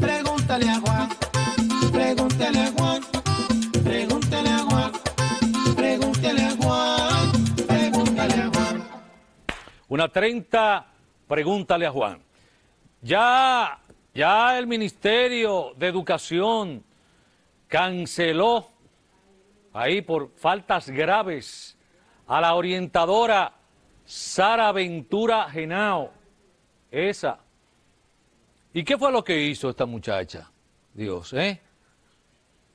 pregúntale a Juan, pregúntale a Juan, pregúntale a Juan, pregúntale a Juan, pregúntale a Juan. Una 30, pregúntale a Juan. Ya, ya el Ministerio de Educación canceló ahí por faltas graves a la orientadora Sara Ventura Genao. Esa ¿Y qué fue lo que hizo esta muchacha? Dios, ¿eh?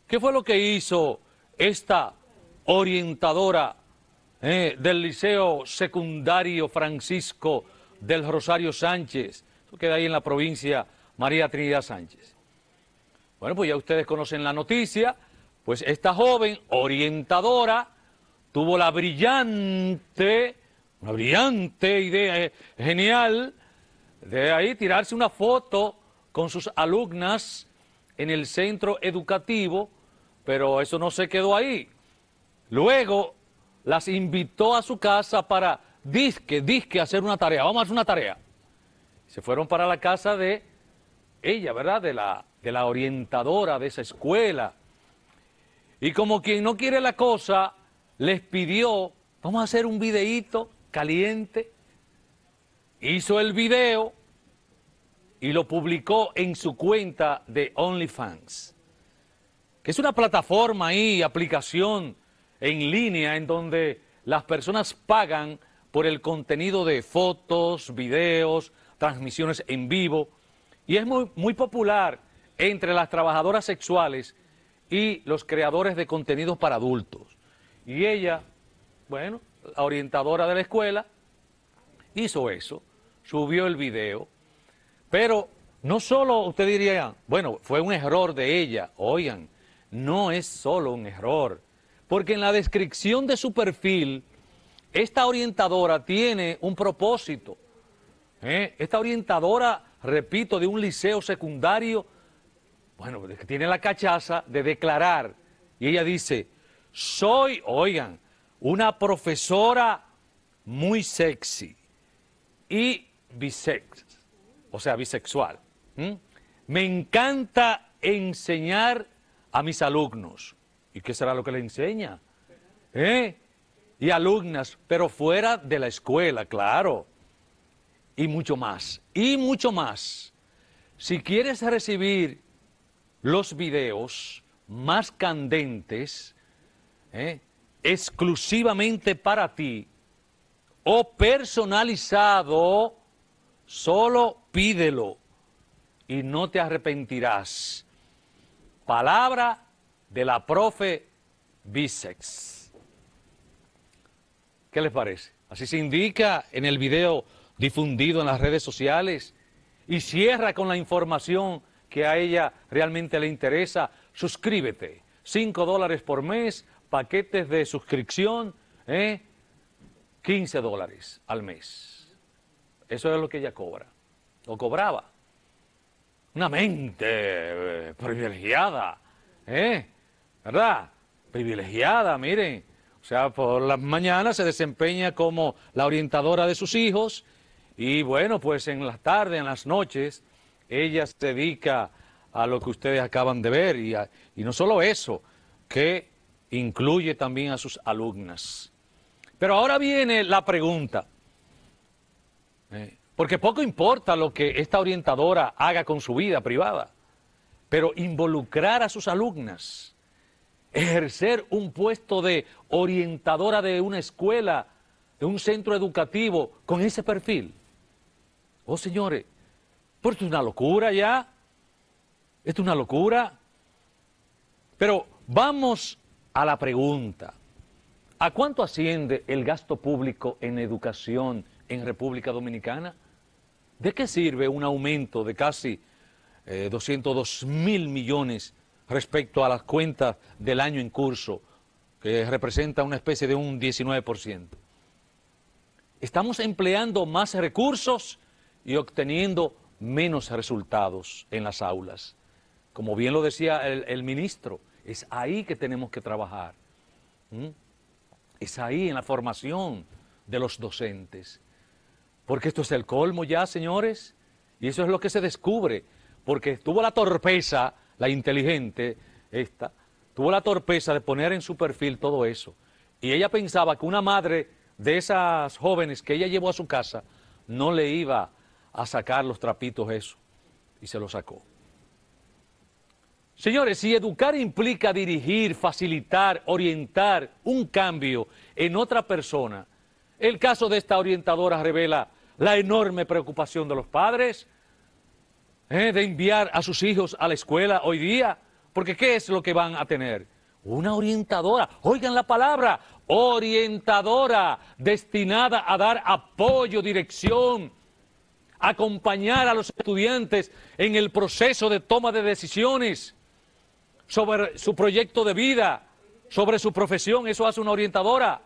¿Qué fue lo que hizo esta orientadora ¿eh? del Liceo Secundario Francisco del Rosario Sánchez? Eso queda ahí en la provincia María Trinidad Sánchez. Bueno, pues ya ustedes conocen la noticia, pues esta joven orientadora tuvo la brillante, una brillante idea eh, genial de ahí tirarse una foto con sus alumnas en el centro educativo, pero eso no se quedó ahí. Luego las invitó a su casa para disque, disque hacer una tarea, vamos a hacer una tarea. Se fueron para la casa de ella, ¿verdad? De la, de la orientadora de esa escuela. Y como quien no quiere la cosa, les pidió, vamos a hacer un videíto caliente hizo el video y lo publicó en su cuenta de OnlyFans, que es una plataforma y aplicación en línea en donde las personas pagan por el contenido de fotos, videos, transmisiones en vivo, y es muy, popular entre las trabajadoras sexuales y los creadores de contenidos para adultos. Y ella, bueno, la orientadora de la escuela, hizo eso subió el video, pero no solo usted diría, bueno, fue un error de ella, oigan, no es solo un error, porque en la descripción de su perfil, esta orientadora tiene un propósito. ¿eh? Esta orientadora, repito, de un liceo secundario, bueno, tiene la cachaza de declarar. Y ella dice, soy, oigan, una profesora muy sexy. Y bisex, o sea, bisexual. Me encanta enseñar a mis alumnos. ¿Y qué será lo que le enseña? ¿Eh? Y alumnas, pero fuera de la escuela, claro. Y mucho más, y mucho más. Si quieres recibir los videos más candentes, ¿eh? exclusivamente para ti, o personalizado, Solo pídelo y no te arrepentirás. Palabra de la profe Bisex. ¿Qué les parece? Así se indica en el video difundido en las redes sociales y cierra con la información que a ella realmente le interesa. Suscríbete, 5 dólares por mes, paquetes de suscripción, 15 ¿eh? dólares al mes. Eso es lo que ella cobra, o cobraba. Una mente eh, privilegiada, ¿eh? ¿Verdad? Privilegiada, miren. O sea, por las mañanas se desempeña como la orientadora de sus hijos y bueno, pues en las tardes, en las noches, ella se dedica a lo que ustedes acaban de ver y, y no solo eso, que incluye también a sus alumnas. Pero ahora viene la pregunta. Porque poco importa lo que esta orientadora haga con su vida privada, pero involucrar a sus alumnas, ejercer un puesto de orientadora de una escuela, de un centro educativo, con ese perfil. Oh, señores, esto es una locura ya. Esto es una locura. Pero vamos a la pregunta. ¿A cuánto asciende el gasto público en educación en República Dominicana. ¿De qué sirve un aumento de casi 202 eh, mil millones respecto a las cuentas del año en curso, que representa una especie de un 19%? Estamos empleando más recursos y obteniendo menos resultados en las aulas. Como bien lo decía el, ministro, es ahí que tenemos que trabajar. Es ahí en la formación de los docentes. Porque esto es el colmo ya, señores. Y eso es lo que se descubre. Porque tuvo la torpeza, la inteligente, esta, tuvo la torpeza de poner en su perfil todo eso. Y ella pensaba que una madre de esas jóvenes que ella llevó a su casa no le iba a sacar los trapitos eso. Y se lo sacó. Señores, si educar implica dirigir, facilitar, orientar un cambio en otra persona, el caso de esta orientadora revela la enorme preocupación de los padres ¿eh? de enviar a sus hijos a la escuela hoy día, porque ¿qué es lo que van a tener? Una orientadora, oigan la palabra, orientadora, destinada a dar apoyo, dirección, acompañar a los estudiantes en el proceso de toma de decisiones sobre su proyecto de vida, sobre su profesión, eso hace una orientadora.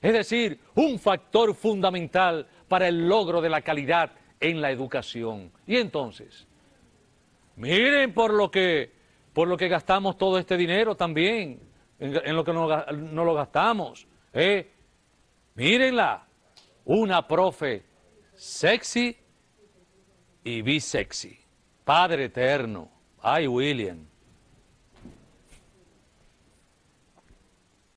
Es decir, un factor fundamental para el logro de la calidad en la educación. Y entonces, miren por lo que, por lo que gastamos todo este dinero también, en, lo que no, lo gastamos. ¿eh? Mírenla, una profe sexy y bisexy. Padre eterno, ay William.